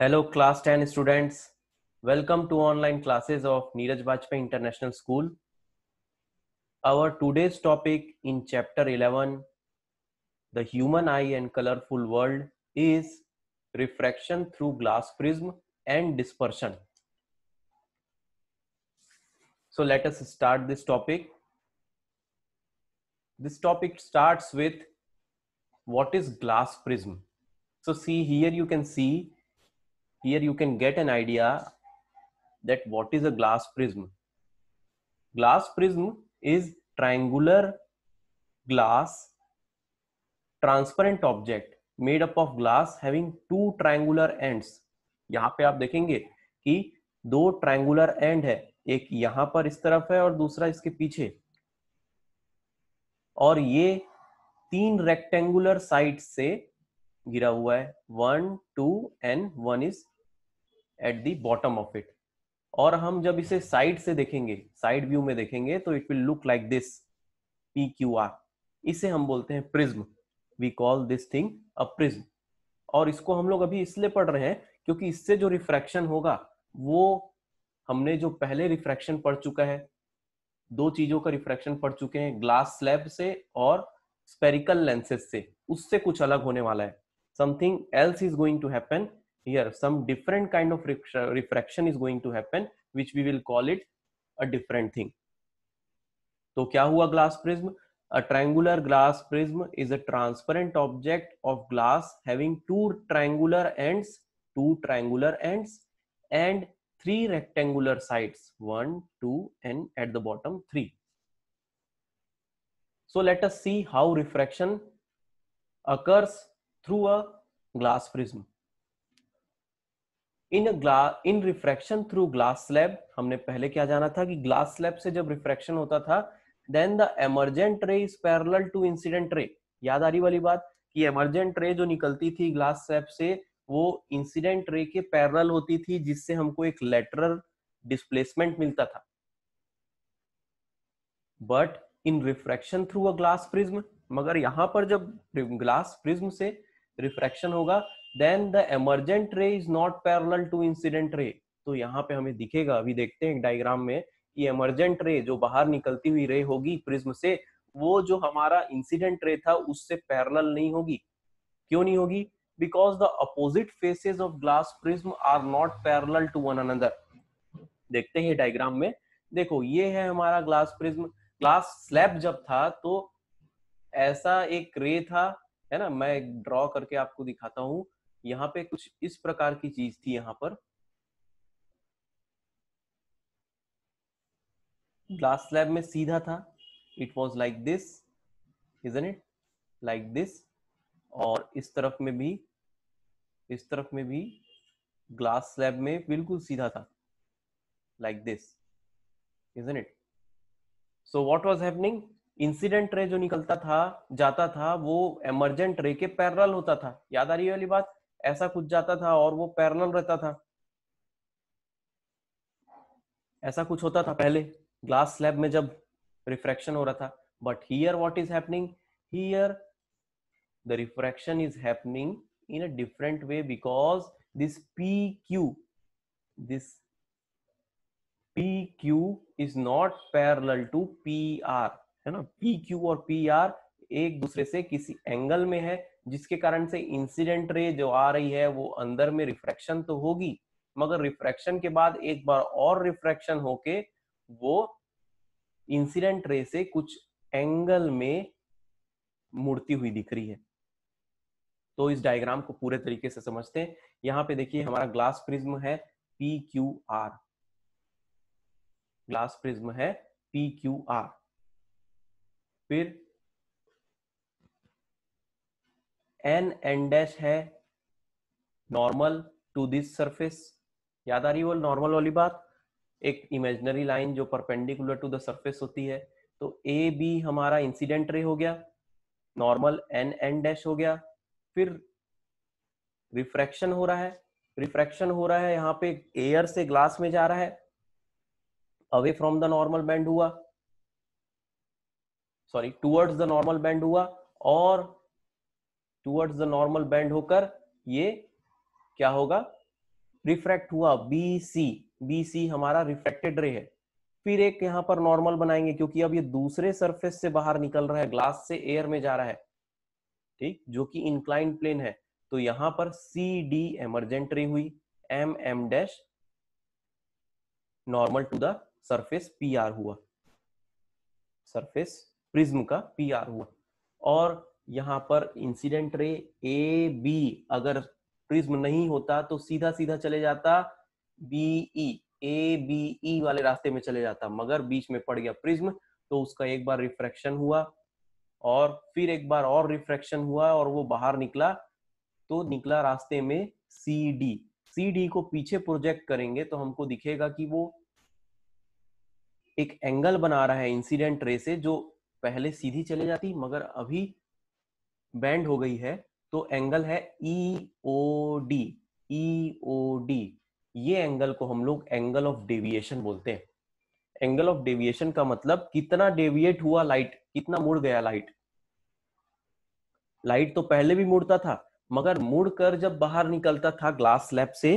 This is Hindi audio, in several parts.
Hello class 10 students. Welcome to online classes of Neeraj Bajpayee International School. Our today's topic in chapter 11, The Human Eye and Colorful World is refraction through glass prism and dispersion. So let us start this topic. This topic starts with what is glass prism. So see here you can see here you can get an idea that what is a glass prism glass prism is triangular glass transparent object made up of glass having two triangular ends यहाँ पे आप देखेंगे कि दो ट्रायंगुलर एंड है एक यहां पर इस तरफ है और दूसरा इसके पीछे और ये तीन रेक्टेंगुलर साइड से घिरा हुआ है one two and one is at the bottom of it और हम जब इसे साइड से देखेंगे साइड व्यू में देखेंगे तो it will look like this P Q R इसे हम बोलते हैं prism we call this thing a prism और इसको हम लोग अभी इसलिए पढ़ रहे हैं क्योंकि इससे जो रिफ्रैक्शन होगा वो हमने जो पहले रिफ्रैक्शन पढ़ चुका है दो चीजों का रिफ्रैक्शन पढ़ चुके हैं ग्लास स्लैब से और स्पेरिकल लेंसेज से उससे कुछ अलग होने वाला है something else is going to happen here some different kind of refraction is going to happen which we will call it a different thing So, क्या हुआ glass prism a triangular glass prism is a transparent object of glass having two triangular ends two triangular ends and three rectangular sides one two and at the bottom three so let us see how refraction occurs through a glass prism in glass in refraction through glass slab हमने पहले क्या जाना था कि ग्लास स्लैब से जब रिफ्रैक्शन होता था then the emergent ray is parallel to incident ray याद आ रही वाली बात कि एमरजेंट रे जो निकलती थी ग्लास स्लैब से वो इंसिडेंट रे के पैरल होती थी जिससे हमको एक लेटरल डिस्प्लेसमेंट मिलता था but in refraction through a glass prism मगर यहां पर जब ग्लास प्रिज्म से रिफ्रैक्शन होगा then the emergent ray is not parallel to incident ray तो यहाँ पे हमें दिखेगा अभी देखते हैं डायग्राम में कि एमरजेंट रे जो बाहर निकलती हुई रे होगी प्रिज्म से वो जो हमारा इंसिडेंट रे था उससे पैरल नहीं होगी क्यों नहीं होगी because the opposite faces of glass prism are not parallel to one another देखते हैं डायग्राम में देखो ये है हमारा ग्लास प्रिज्म ग्लास स्लैब जब था तो ऐसा एक रे था है ना मैं ड्रॉ करके आपको दिखाता हूँ यहाँ पे कुछ इस प्रकार की चीज थी यहाँ पर ग्लास स्लैब में सीधा था it was like this isn't it like this और इस तरफ में भी इस तरफ में भी ग्लास स्लैब में बिल्कुल सीधा था like this isn't it so what was happening incident ray जो निकलता था जाता था वो एमरजेंट रे के पैरल होता था याद आ रही वाली बात ऐसा कुछ जाता था और वो पैरल रहता था ऐसा कुछ होता था पहले ग्लास स्लैब में जब रिफ्रैक्शन हो रहा था but here what is happening here the refraction is happening in a different way because this P Q this P Q is not parallel to P R है ना पी क्यू और पी आर एक दूसरे से किसी एंगल में है जिसके कारण से इंसिडेंट रे जो आ रही है वो अंदर में रिफ्रैक्शन तो होगी मगर रिफ्रैक्शन के बाद एक बार और रिफ्रैक्शन होके वो इंसिडेंट रे से कुछ एंगल में मुड़ती हुई दिख रही है तो इस डायग्राम को पूरे तरीके से समझते हैं यहां पे देखिए हमारा ग्लास प्रिज्म है P Q R glass prism है पी क्यू आर फिर एन एन डैश है नॉर्मल टू दिस सरफेस याद आ रही वो नॉर्मल वाली बात एक इमेजनरी लाइन जो परपेंडिकुलर टू द सरफेस होती है तो ए बी हमारा इंसिडेंट रे हो गया नॉर्मल एन एन डैश हो गया फिर रिफ्रैक्शन हो रहा है रिफ्रैक्शन हो रहा है यहाँ पे एयर से ग्लास में जा रहा है away from the normal bend हुआ sorry towards the normal bend हुआ और टूवर्ड्स द नॉर्मल बैंड होकर ये क्या होगा रिफ्रैक्ट हुआ बी सी बी सी हमारा रिफ्रैक्टेड रे है फिर एक यहां पर नॉर्मल बनाएंगे क्योंकि अब ये दूसरे सरफेस से बाहर निकल रहा है ग्लास से एयर में जा रहा है ठीक जो कि इंक्लाइन प्लेन है तो यहां पर सी डी एमरजेंट रे हुई M M dash normal to the surface P R हुआ सरफेस प्रिज्म का पी आर हुआ और यहाँ पर इंसिडेंट रे ए बी अगर प्रिज्म नहीं होता तो सीधा सीधा चले जाता B E A B E वाले रास्ते में चले जाता मगर बीच में पड़ गया प्रिज्म तो उसका एक बार रिफ्रैक्शन हुआ और फिर एक बार और रिफ्रैक्शन हुआ और वो बाहर निकला तो निकला रास्ते में सी डी सी डी को पीछे प्रोजेक्ट करेंगे तो हमको दिखेगा कि वो एक एंगल बना रहा है इंसिडेंट रे से जो पहले सीधी चले जाती मगर अभी बैंड हो गई है तो एंगल है E O D E O D ये एंगल को हम लोग एंगल ऑफ डेविएशन बोलते हैं एंगल ऑफ डेविएशन का मतलब कितना डेविएट हुआ लाइट कितना मुड़ गया लाइट लाइट तो पहले भी मुड़ता था मगर मुड़कर जब बाहर निकलता था ग्लास स्लैब से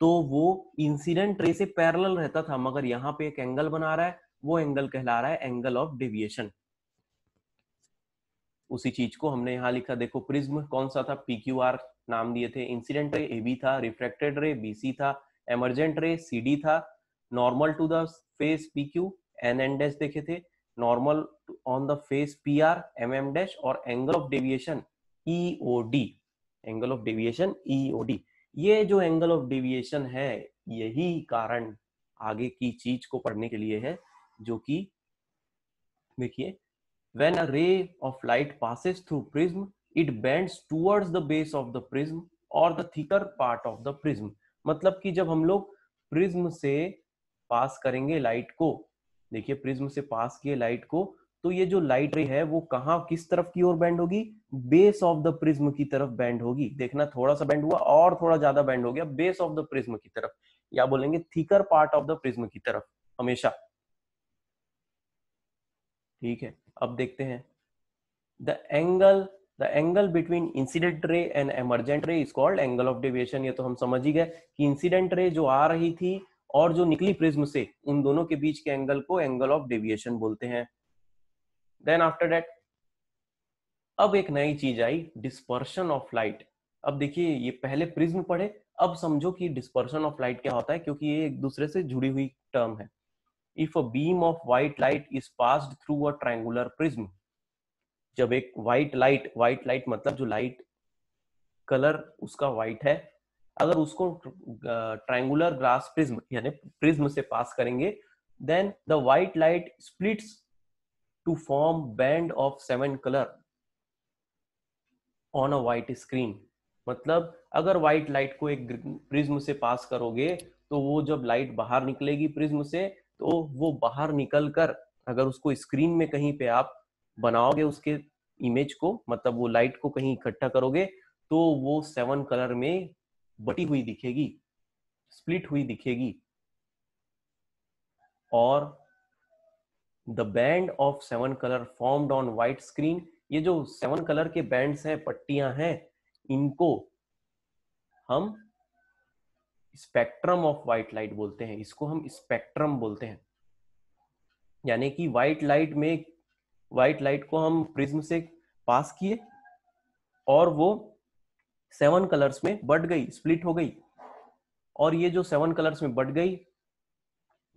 तो वो इंसिडेंट रे से पैरेलल रहता था मगर यहां पे एक एंगल बना रहा है वो एंगल कहला रहा है एंगल ऑफ डेविएशन उसी चीज को हमने यहाँ लिखा देखो प्रिज्म कौन सा था पी क्यू आर नाम दिए थे इंसिडेंट रे ए बी था रिफ्रेक्टेड रे बी सी था एमरजेंट रे सी डी था normal to the face P Q N N dash देखे थे normal on the face P R M M dash और angle of deviation E O D angle of deviation E O D ये जो एंगल ऑफ डेविएशन है यही कारण आगे की चीज को पढ़ने के लिए है जो कि देखिए when a ray of light passes through prism it bends towards the base of the prism or the thicker part of the prism मतलब कि जब हम लोग प्रिज्म से पास करेंगे लाइट को देखिए प्रिज्म से पास किए लाइट को तो ये जो लाइट रे है वो कहा किस तरफ की ओर बैंड होगी बेस ऑफ द प्रिज्म की तरफ बैंड होगी देखना थोड़ा सा बैंड हुआ और थोड़ा ज्यादा बैंड हो गया बेस ऑफ द प्रिज्म की तरफ या बोलेंगे thicker part of the prism की तरफ हमेशा ठीक है अब देखते हैं the angle the angle between incident ray and emergent ray is called angle of deviation ये तो हम समझ ही गए कि इंसिडेंट रे जो आ रही थी और जो निकली प्रिज्म से उन दोनों के बीच के एंगल को एंगल ऑफ डेविएशन बोलते हैं देन आफ्टर डेट अब एक नई चीज आई डिस्पर्शन ऑफ लाइट अब देखिए ये पहले प्रिज्म पढ़े अब समझो कि डिस्पर्शन ऑफ लाइट क्या होता है क्योंकि ये एक दूसरे से जुड़ी हुई टर्म है if a beam of white light is pass through a triangular prism जब एक व्हाइट लाइट व्हाइट लाइट मतलब जो लाइट कलर उसका व्हाइट है अगर उसको ट्रायंगुलर ग्लास प्रिज्म यानी प्रिज्म से पास करेंगे then the white light splits to form band of seven colour on a white screen मतलब अगर व्हाइट लाइट को एक प्रिज्म से पास करोगे तो वो जब लाइट बाहर निकलेगी प्रिज्म से तो वो बाहर निकल कर अगर उसको स्क्रीन में कहीं पे आप बनाओगे उसके इमेज को मतलब वो लाइट को कहीं इकट्ठा करोगे तो वो सेवन कलर में बटी हुई दिखेगी स्प्लिट हुई दिखेगी और the band of seven colour formed on white screen ये जो सेवन कलर के बैंड्स हैं पट्टियां हैं इनको हम स्पेक्ट्रम ऑफ वाइट लाइट बोलते हैं इसको हम स्पेक्ट्रम बोलते हैं यानी कि व्हाइट लाइट में व्हाइट लाइट को हम प्रिज्म से पास किए और वो सेवन कलर्स में बट गई स्प्लिट हो गई और ये जो सेवन कलर्स में बट गई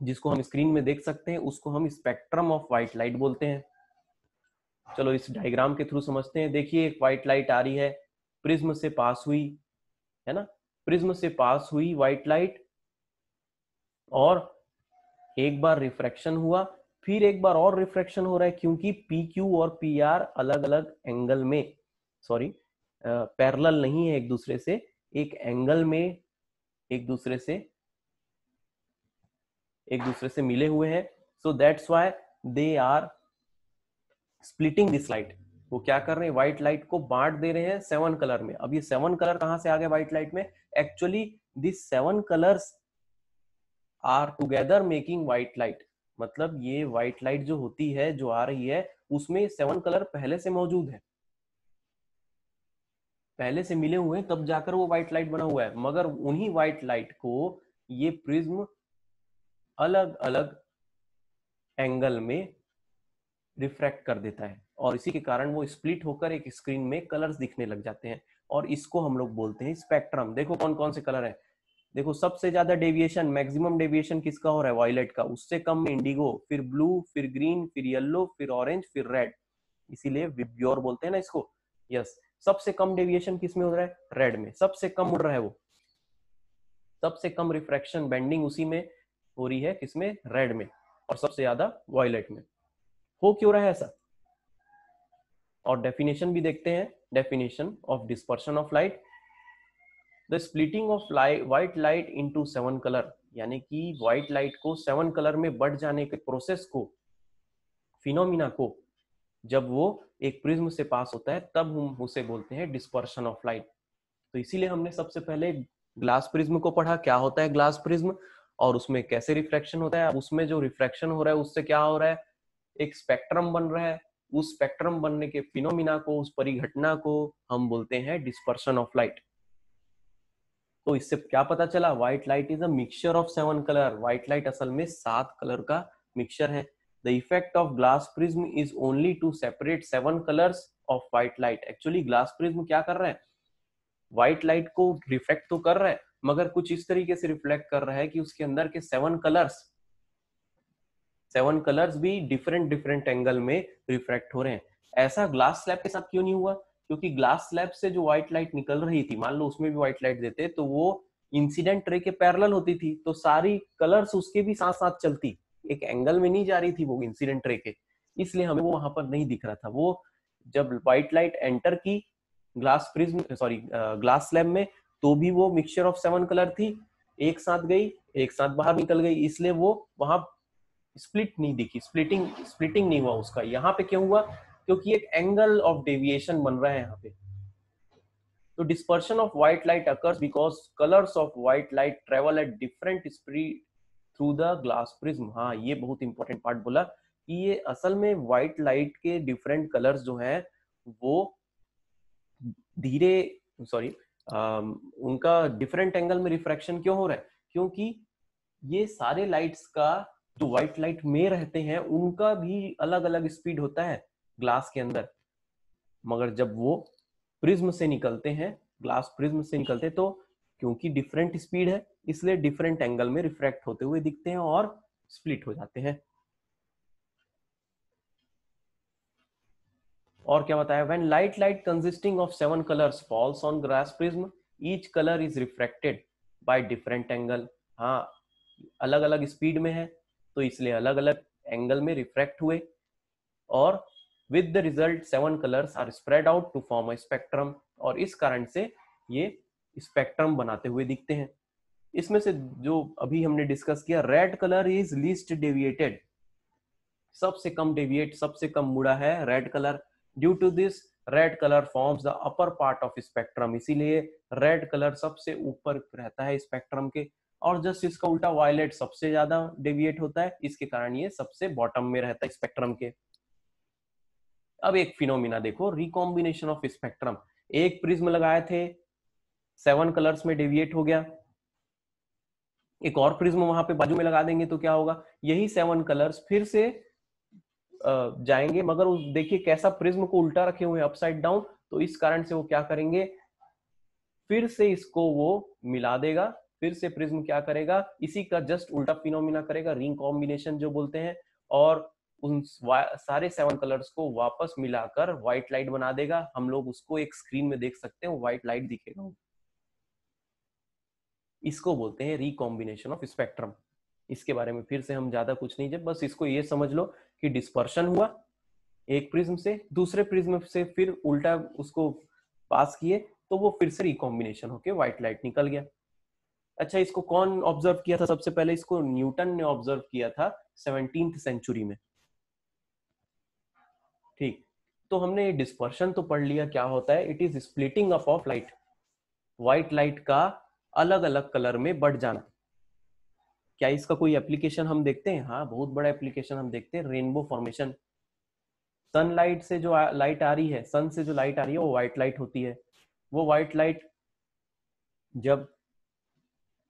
जिसको हम स्क्रीन में देख सकते हैं उसको हम स्पेक्ट्रम ऑफ व्हाइट लाइट बोलते हैं चलो इस डायग्राम के थ्रू समझते हैं देखिए एक व्हाइट लाइट आ रही है प्रिज्म से पास हुई है ना प्रिज्म से पास हुई व्हाइट लाइट और एक बार रिफ्रैक्शन हुआ फिर एक बार और रिफ्रैक्शन हो रहा है क्योंकि पी क्यू और पी आर अलग अलग एंगल में सॉरी पैरल नहीं है एक दूसरे से एक एंगल में एक दूसरे से एक दूसरे से मिले हुए हैं so that's why they are splitting this light वो क्या कर रहे हैं व्हाइट लाइट को बांट दे रहे हैं सेवन कलर में अब ये सेवन कलर कहां से आ गए व्हाइट लाइट में actually this seven colours are together making white light मतलब ये व्हाइट लाइट जो होती है जो आ रही है उसमें सेवन कलर पहले से मौजूद है पहले से मिले हुए हैं तब जाकर वो व्हाइट लाइट बना हुआ है मगर उन्हीं व्हाइट लाइट को ये प्रिज्म अलग अलग एंगल में रिफ्रैक्ट कर देता है और इसी के कारण वो स्प्लिट होकर एक स्क्रीन में कलर्स दिखने लग जाते हैं और इसको हम लोग बोलते हैं स्पेक्ट्रम देखो कौन कौन से कलर है देखो सबसे ज्यादा डेविएशन मैक्सिमम डेविएशन किसका हो रहा है वॉयलेट का उससे कम इंडिगो फिर ब्लू फिर ग्रीन फिर येल्लो फिर ऑरेंज फिर रेड इसीलिए विब्योर बोलते हैं ना इसको यस सबसे कम डेविएशन किसमें हो रहा है रेड में सबसे कम उड़ रहा है वो सबसे कम रिफ्रैक्शन बेंडिंग उसी में हो रही है किसमें रेड में और सबसे ज्यादा वॉयलेट में हो क्यों रहा है ऐसा और डेफिनेशन भी देखते हैं definition of dispersion of light the splitting of light white light into seven colour यानी कि व्हाइट लाइट को सेवन कलर में बढ़ जाने के प्रोसेस को फिनोमिना को जब वो एक प्रिज्म से पास होता है तब हम उसे बोलते हैं डिस्पर्शन ऑफ लाइट तो इसीलिए हमने सबसे पहले ग्लास प्रिज्म को पढ़ा क्या होता है ग्लास प्रिज्म और उसमें कैसे रिफ्रैक्शन होता है उसमें जो रिफ्रैक्शन हो रहा है उससे क्या हो रहा है एक स्पेक्ट्रम बन रहा है उस स्पेक्ट्रम बनने के फिनोमिना को उस परिघटना को हम बोलते हैं डिस्पर्सन ऑफ लाइट तो इससे क्या पता चला white light is a mixture of seven colour white light असल में सात कलर का मिक्सचर है the effect of glass prism is only to separate seven colours of white light actually glass prism क्या कर रहा है व्हाइट लाइट को रिफ्लेक्ट तो कर रहा है मगर कुछ इस तरीके से रिफ्लेक्ट कर रहा है कि उसके अंदर के सेवन कलर्स सेवन कलर्स भी डिफरेंट डिफरेंट एंगल में रिफ्रैक्ट हो रहे हैं ऐसा ग्लास स्लैब के साथ क्यों नहीं हुआ क्योंकि ग्लास स्लैब से जो व्हाइट लाइट निकल रही थी मान लो उसमें भी व्हाइट लाइट देते तो वो इंसिडेंट रे के पैरल होती थी तो सारी कलर्स उसके भी साथ साथ चलती एक एंगल में नहीं जा रही थी वो इंसिडेंट रे के इसलिए हमें वो वहां पर नहीं दिख रहा था वो जब व्हाइट लाइट एंटर की glass prism sorry glass slab में तो भी वो मिक्सचर ऑफ सेवन कलर थी एक साथ गई एक साथ बाहर निकल गई इसलिए वो वहां स्प्लिट नहीं दिखी स्प्लिटिंग स्प्लिटिंग नहीं हुआ उसका यहाँ पे क्यों हुआ क्योंकि एक एंगल ऑफ डेविएशन बन रहा है यहाँ पे तो dispersion of white light occurs because colours of white light travel at different speed through the glass prism हाँ ये बहुत इंपॉर्टेंट पार्ट बोला कि ये असल में व्हाइट लाइट के डिफरेंट कलर्स जो हैं वो धीरे सॉरी उनका डिफरेंट एंगल में रिफ्रैक्शन क्यों हो रहा है क्योंकि ये सारे लाइट्स का जो व्हाइट लाइट में रहते हैं उनका भी अलग अलग स्पीड होता है ग्लास के अंदर मगर जब वो प्रिज्म से निकलते हैं ग्लास प्रिज्म से निकलते हैं तो क्योंकि डिफरेंट स्पीड है इसलिए डिफरेंट एंगल में रिफ्रैक्ट होते हुए दिखते हैं और स्प्लिट हो जाते हैं और क्या बताया when light light consisting of seven colours falls on glass prism each colour is refracted by different angle हाँ अलग अलग स्पीड में है तो इसलिए अलग अलग एंगल में रिफ्रैक्ट हुए और with the result seven colours are spread out to form a spectrum और इस कारण से ये स्पेक्ट्रम बनाते हुए दिखते हैं इसमें से जो अभी हमने डिस्कस किया red colour is least deviated सबसे कम डेविएट सबसे कम मुड़ा है red colour due to this red colour forms the upper part of spectrum इसीलिए रेड कलर सबसे ऊपर रहता है स्पेक्ट्रम के और जस्ट इसका उल्टा वायलेट सबसे ज्यादा डेविएट होता है इसके कारण ये सबसे बॉटम में रहता है स्पेक्ट्रम के अब एक फिनोमिना देखो रिकॉम्बिनेशन ऑफ स्पेक्ट्रम एक प्रिज्म लगाए थे सेवन कलर्स में डेविएट हो गया एक और प्रिज्म वहां पे बाजू में लगा देंगे तो क्या होगा यही सेवन कलर्स फिर से जाएंगे मगर उस देखिए कैसा प्रिज्म को उल्टा रखे हुए अपसाइड डाउन तो इस कारण से वो क्या करेंगे फिर से इसको वो मिला देगा फिर से प्रिज्म क्या करेगा इसी का जस्ट उल्टा फिनोमिना करेगा रिंग कॉम्बिनेशन जो बोलते हैं और उन सारे सेवन कलर्स को वापस मिलाकर व्हाइट लाइट बना देगा हम लोग उसको एक स्क्रीन में देख सकते हैं व्हाइट लाइट दिखेगा इसको बोलते हैं रिकॉम्बिनेशन ऑफ स्पेक्ट्रम इसके बारे में फिर से हम ज्यादा कुछ नहीं जब बस इसको ये समझ लो कि डिस्पर्शन हुआ एक प्रिज्म से दूसरे प्रिज्म से फिर उल्टा उसको पास किए तो वो फिर से रिकॉम्बिनेशन होके व्हाइट लाइट निकल गया अच्छा इसको कौन ऑब्जर्व किया था सबसे पहले इसको न्यूटन ने ऑब्जर्व किया था सेवनटीन सेंचुरी में ठीक तो हमने डिस्पर्शन तो पढ़ लिया क्या होता है it is splitting up of light white light का अलग अलग कलर में बढ़ जाना क्या इसका कोई एप्लीकेशन हम देखते हैं हाँ बहुत बड़ा एप्लीकेशन हम देखते हैं रेनबो फॉर्मेशन सनलाइट से जो लाइट आ रही है सन से जो लाइट आ रही है वो व्हाइट लाइट होती है वो व्हाइट लाइट जब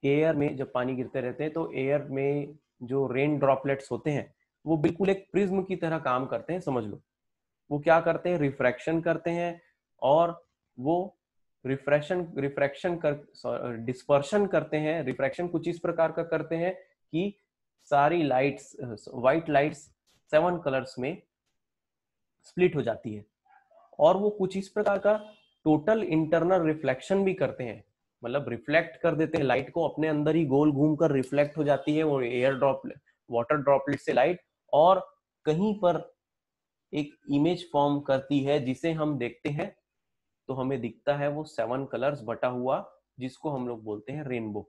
एयर में जब पानी गिरते रहते हैं तो एयर में जो रेन ड्रॉपलेट्स होते हैं वो बिल्कुल एक प्रिज्म की तरह काम करते हैं समझ लो वो क्या करते हैं रिफ्रैक्शन करते हैं और वो रिफ्रैक्शन रिफ्रैक्शन कर डिस्पर्शन करते हैं रिफ्रैक्शन कुछ इस प्रकार का करते हैं कि सारी lights white lights seven colours में स्प्लिट हो जाती है और वो कुछ इस प्रकार का टोटल इंटरनल रिफ्लेक्शन भी करते हैं मतलब रिफ्लेक्ट कर देते हैं लाइट को अपने अंदर ही गोल घूम कर रिफ्लेक्ट हो जाती है वो एयर ड्रॉपलेट वाटर ड्रॉपलेट से लाइट और कहीं पर एक इमेज फॉर्म करती है जिसे हम देखते हैं तो हमें दिखता है वो सेवन कलर्स बटा हुआ जिसको हम लोग बोलते हैं रेनबो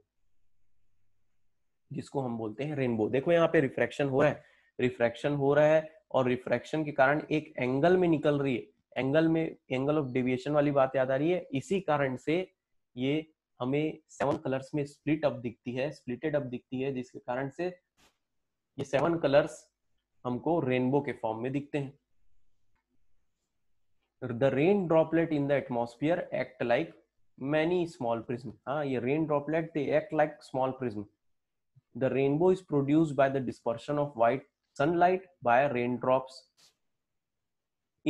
जिसको हम बोलते हैं रेनबो देखो यहाँ पे रिफ्रैक्शन हो रहा है रिफ्रैक्शन हो रहा है और रिफ्रैक्शन के कारण एक एंगल में निकल रही है एंगल में एंगल ऑफ डेविएशन वाली बात याद आ रही है इसी कारण से ये हमें सेवन कलर्स में स्प्लिट अप दिखती है स्प्लिटेड अप दिखती है जिसके कारण से ये सेवन कलर्स हमको रेनबो के फॉर्म में दिखते हैं the rain droplet in the atmosphere act like many small prism हाँ ये rain droplet they act like small prism the rainbow is produce by the dispersion of white sunlight by rain drops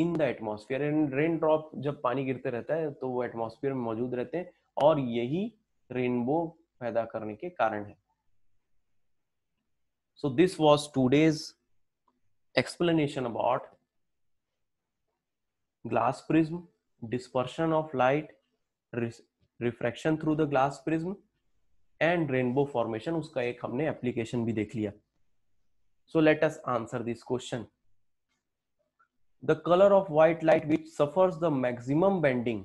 in the atmosphere and rain drop जब पानी गिरते रहता है तो वो एटमोस्फियर में मौजूद रहते हैं और यही रेनबो पैदा करने के कारण है so this was today's explanation about glass prism dispersion of light refraction through the glass prism and rainbow formation उसका एक हमने एप्लीकेशन भी देख लिया so let's answer this question the colour of white light which suffers the maximum bending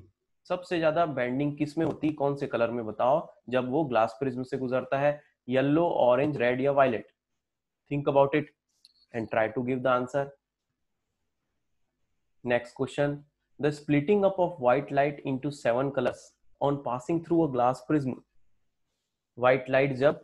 सबसे ज्यादा बैंडिंग किस में होती कौन से कलर में बताओ जब वो ग्लास प्रिज्म से गुजरता है येलो ऑरेंज रेड या violet think about it and try to give the answer next question the splitting up of white light into seven colours on passing through a glass prism white light जब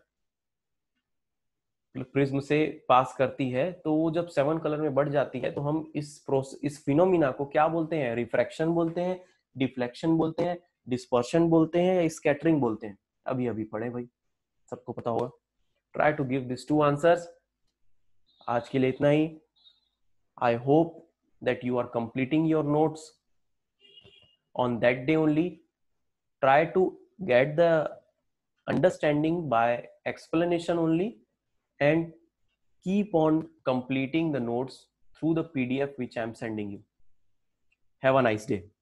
प्रिज्म से पास करती है तो वो जब सेवन कलर में बढ़ जाती है तो हम इस प्रोसेस इस फिनोमिना को क्या बोलते हैं रिफ्रैक्शन बोलते हैं डिफ्लेक्शन बोलते हैं डिस्पर्शन बोलते हैं या स्कैटरिंग बोलते हैं अभी अभी पढ़े भाई सबको पता होगा try to give this to answer आज के लिए इतना ही I hope that you are completing your notes on that day only try to get the understanding by explanation only and keep on completing the notes through the PDF which I am sending you have a nice day